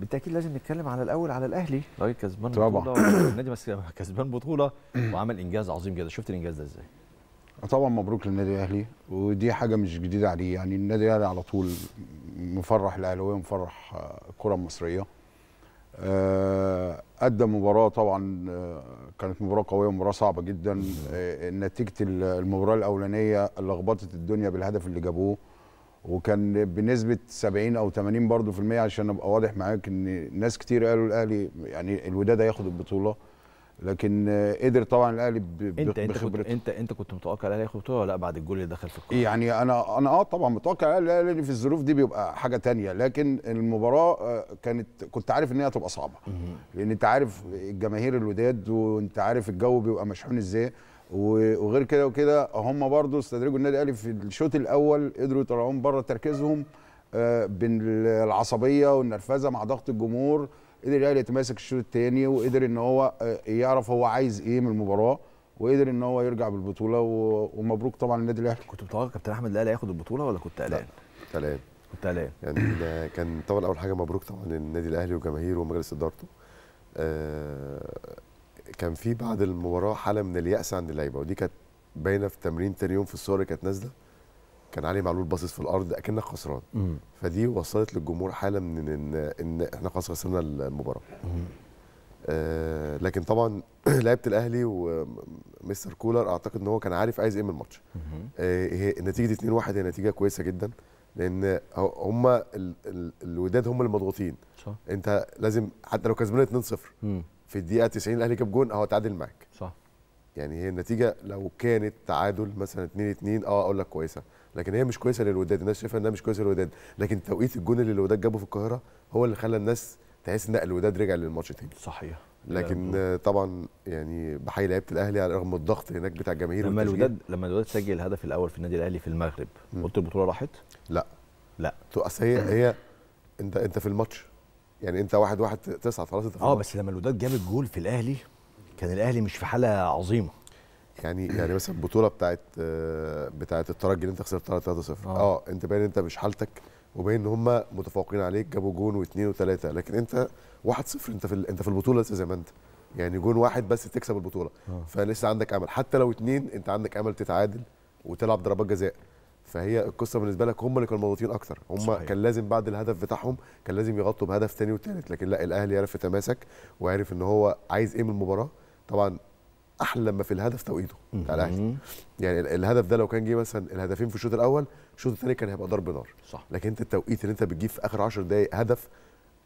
بالتاكيد لازم نتكلم على الاول على الاهلي راجل طيب، كسبان بطوله النادي بس كسبان بطوله وعمل انجاز عظيم جدا شفت الانجاز ده ازاي طبعا مبروك للنادي الاهلي ودي حاجه مش جديده عليه يعني النادي الاهلي على طول مفرح الاهلاويه مفرح الكره آه، المصريه ادى آه، مباراه طبعا آه، كانت مباراه قويه ومباراه صعبه جدا نتيجه المباراه الاولانيه لخبطت الدنيا بالهدف اللي جابوه وكان بنسبه 70 او 80 برضه في المية عشان ابقى واضح معاك ان ناس كتير قالوا الاهلي يعني الوداد هياخد البطوله لكن قدر طبعا الاهلي بخبرته انت انت كنت متوقع الاهلي ياخد بطوله ولا بعد الجول اللي دخل في الكوره؟ يعني انا انا اه طبعا متوقع الاهلي في الظروف دي بيبقى حاجه تانية لكن المباراه آه، كانت كنت عارف ان هي هتبقى صعبه لان انت عارف جماهير الوداد وانت عارف الجو بيبقى مشحون ازاي وغير كده وكده هم برضو استدرجوا النادي الاهلي في الشوط الاول قدروا يطلعوهم بره تركيزهم آه، بالعصبيه والنرفزه مع ضغط الجمهور قدر الاهلي يتماسك الشوط الثاني وقدر ان هو آه، يعرف هو عايز ايه من المباراه وقدر ان هو يرجع بالبطوله ومبروك طبعا للنادي الاهلي كنت متوقع كابتن احمد الاهلي هياخد البطوله ولا كنت قلقان؟ كنت قلقان كنت قلقان يعني كان طبعا اول حاجه مبروك طبعا للنادي الاهلي وجماهيره ومجلس ادارته آه، كان في بعد المباراه حاله من الياس عند اللعيبه ودي كانت باينه في تمرين تاني يوم في الصور اللي كانت نازله كان علي معلول باصص في الارض اكنك خسران فدي وصلت للجمهور حاله من ان ان احنا خلاص خسرنا المباراه آه لكن طبعا لعيبه الاهلي ومستر كولر اعتقد ان هو كان عارف عايز ايه من الماتش آه نتيجه 2-1 هي نتيجه كويسه جدا لان هم الوداد هم اللي مضغوطين انت لازم حتى لو كسبان 2-0 في الدقيقه 90 الاهلي جاب جون اهو اتعادل معاك صح يعني هي النتيجه لو كانت تعادل مثلا 2 2 اه اقول لك كويسه لكن هي مش كويسه للوداد الناس شايفه انها مش كويسه للوداد لكن توقيت الجون اللي الوداد جابه في القاهره هو اللي خلى الناس تحس ان الوداد رجع للماتش تاني صحيح لكن طبعا يعني بحيي لعيبه الاهلي على رغم الضغط هناك بتاع الجماهير لما الوداد لما الوداد سجل الهدف الاول في النادي الاهلي في المغرب قلت البطوله راحت؟ لا لا اصل هي هي انت انت في الماتش يعني انت واحد واحد تصعد خلاص انت اه بس لما الوداد جاب الجول في الاهلي كان الاهلي مش في حاله عظيمه يعني يعني مثلا البطوله بتاعت آه، بتاعت الترجي اللي انت خسرت 3 0 اه. اه انت باين انت مش حالتك وباين ان هم متفوقين عليك جابوا جون واثنين وثلاثه لكن انت 1 0 انت في انت في البطوله لسه زي ما انت يعني جون واحد بس تكسب البطوله أوه. فلسه عندك امل حتى لو اثنين انت عندك امل تتعادل وتلعب ضربات جزاء فهي القصه بالنسبه لك هم اللي كانوا مضغوطين اكتر هم صحيح. كان لازم بعد الهدف بتاعهم كان لازم يغطوا بهدف ثاني وثالث لكن لا الاهلي عرف يتماسك وعرف ان هو عايز ايه من المباراه طبعا احلى ما في الهدف توقيته بتاع الاهلي يعني الهدف ده لو كان جه مثلا الهدفين في الشوط الاول الشوط الثاني كان هيبقى ضرب نار صح. لكن انت التوقيت اللي انت بتجيب في اخر 10 دقائق هدف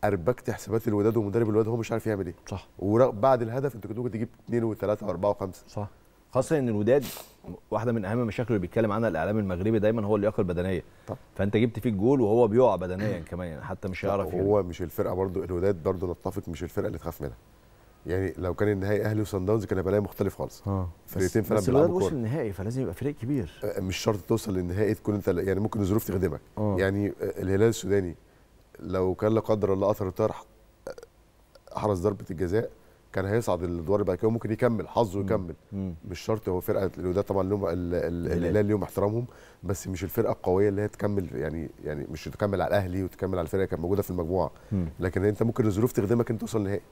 اربكت حسابات الوداد ومدرب الوداد هو مش عارف يعمل ايه صح وبعد الهدف انت كنت ممكن تجيب اثنين وثلاثه واربعه وخمسه صح خاصه ان الوداد واحده من اهم المشاكل اللي بيتكلم عنها الاعلام المغربي دايما هو اللياقه البدنيه طب. فانت جبت فيه الجول وهو بيقع بدنيا كمان يعني حتى مش هيعرف يعني. هو مش الفرقه برضو الوداد برضو نتفق مش الفرقه اللي تخاف منها يعني لو كان النهائي اهلي وصن داونز كان هيبقى مختلف خالص اه فرقتين فعلا بس الوداد وصل للنهائي فلازم يبقى فريق كبير آه، آه، مش شرط توصل للنهائي تكون انت يعني ممكن الظروف تخدمك آه. يعني الهلال السوداني لو كان لا قدر الله اثر طرح حرس ضربه الجزاء كان هيصعد الادوار اللي بعد كده وممكن يكمل حظه يكمل مم. مش شرط هو فرقه الوداد طبعا لهم الهلال ليهم احترامهم بس مش الفرقه القويه اللي هي تكمل يعني يعني مش تكمل على الاهلي وتكمل على الفرقه كانت موجوده في المجموعه مم. لكن انت ممكن الظروف تخدمك انت توصل نهائي